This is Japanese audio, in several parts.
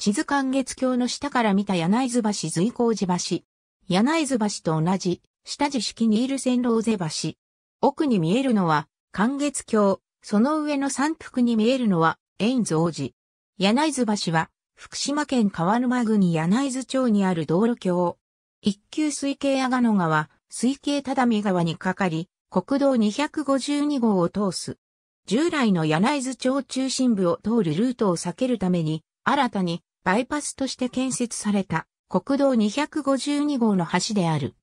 地図関月橋の下から見た柳津橋随行寺橋。柳津橋と同じ、下地式にいる線路瀬橋。奥に見えるのは、関月橋、その上の山腹に見えるのは、円蔵寺。柳津橋は、福島県川沼郡柳津町にある道路橋。一級水系阿賀野川、水系只見川にかかり、国道252号を通す。従来の柳津町中心部を通るルートを避けるために、新たにバイパスとして建設された国道252号の橋である。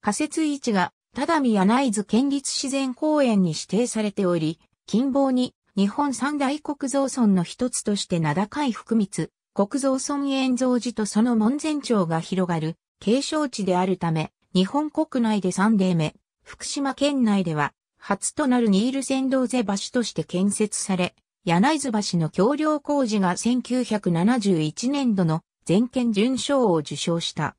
仮設位置が、只見柳津県立自然公園に指定されており、近傍に日本三大国造村の一つとして名高い福光、国造村園造寺とその門前町が広がる景勝地であるため、日本国内で3例目、福島県内では初となるニール線道瀬橋として建設され、柳津橋の橋梁工事が1971年度の全県準賞を受賞した。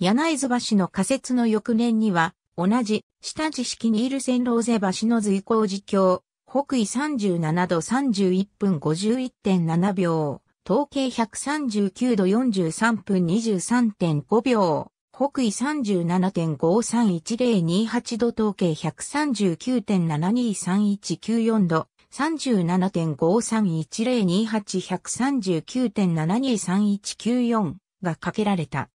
柳津橋の仮設の翌年には、同じ下地式にいる線路瀬橋の随行事橋、北緯37度31分51.7秒、統計139度43分23.5秒、北緯37.531028度統計139.723194度、3 7 5 3 1 0 2 8 1 3 9 7 2 3 1 9 4がかけられた。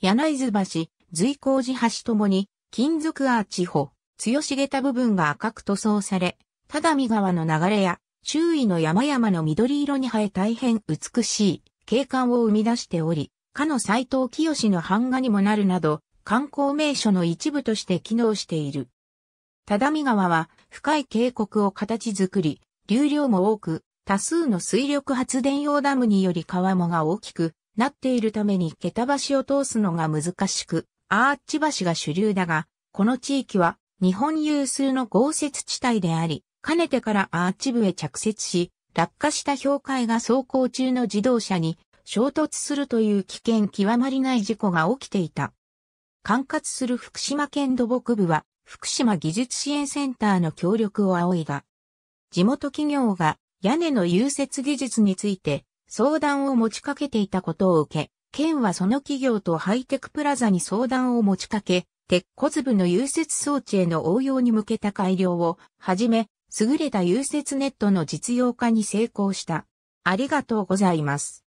柳津橋、随光寺橋ともに、金属アーチ歩、強げた部分が赤く塗装され、只見川の流れや、周囲の山々の緑色に生え大変美しい景観を生み出しており、かの斎藤清の版画にもなるなど、観光名所の一部として機能している。只見川は深い渓谷を形作り、流量も多く、多数の水力発電用ダムにより川もが大きくなっているために桁橋を通すのが難しく、アーチ橋が主流だが、この地域は日本有数の豪雪地帯であり、かねてからアーチ部へ着雪し、落下した氷塊が走行中の自動車に衝突するという危険極まりない事故が起きていた。管轄する福島県土木部は福島技術支援センターの協力を仰いだ。地元企業が屋根の融雪技術について相談を持ちかけていたことを受け、県はその企業とハイテクプラザに相談を持ちかけ、鉄骨部の融雪装置への応用に向けた改良をはじめ、優れた融雪ネットの実用化に成功した。ありがとうございます。